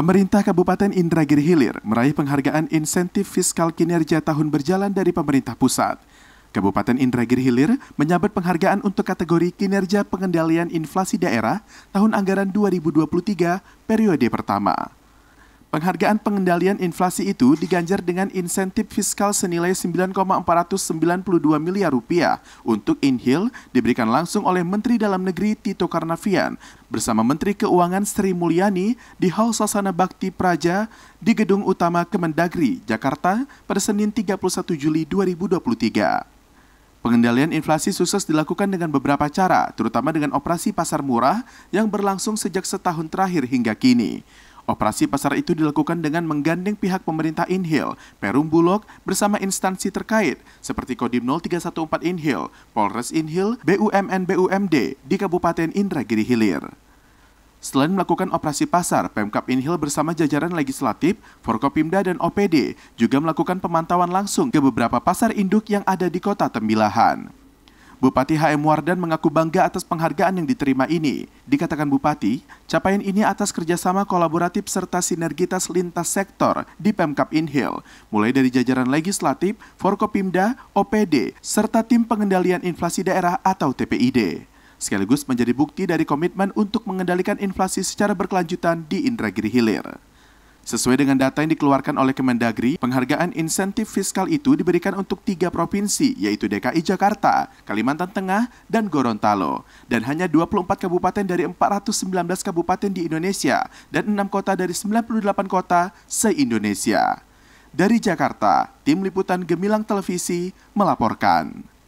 Pemerintah Kabupaten Indragiri Hilir meraih penghargaan insentif fiskal kinerja tahun berjalan dari pemerintah pusat. Kabupaten Indragiri Hilir menyabet penghargaan untuk kategori kinerja pengendalian inflasi daerah tahun anggaran 2023 periode pertama. Penghargaan pengendalian inflasi itu diganjar dengan insentif fiskal senilai 9,492 miliar rupiah untuk inhil diberikan langsung oleh Menteri Dalam Negeri Tito Karnavian bersama Menteri Keuangan Sri Mulyani di Hall Sasana Bakti Praja di Gedung Utama Kemendagri, Jakarta pada Senin 31 Juli 2023. Pengendalian inflasi sukses dilakukan dengan beberapa cara, terutama dengan operasi pasar murah yang berlangsung sejak setahun terakhir hingga kini. Operasi pasar itu dilakukan dengan menggandeng pihak pemerintah Inhil, Perum Bulog, bersama instansi terkait seperti Kodim 0314 Inhil, Polres Inhil, BUMN BUMD di Kabupaten Indragiri Hilir. Selain melakukan operasi pasar, Pemkap Inhil bersama jajaran legislatif, Forkopimda dan OPD juga melakukan pemantauan langsung ke beberapa pasar induk yang ada di kota Tembilahan. Bupati HM Wardan mengaku bangga atas penghargaan yang diterima ini. Dikatakan Bupati, capaian ini atas kerjasama kolaboratif serta sinergitas lintas sektor di Pemkap Inhil, mulai dari jajaran legislatif, Forkopimda, OPD, serta Tim Pengendalian Inflasi Daerah atau TPID. Sekaligus menjadi bukti dari komitmen untuk mengendalikan inflasi secara berkelanjutan di Indragiri Hilir. Sesuai dengan data yang dikeluarkan oleh Kemendagri, penghargaan insentif fiskal itu diberikan untuk tiga provinsi, yaitu DKI Jakarta, Kalimantan Tengah, dan Gorontalo. Dan hanya 24 kabupaten dari 419 kabupaten di Indonesia dan enam kota dari 98 kota se-Indonesia. Dari Jakarta, Tim Liputan Gemilang Televisi melaporkan.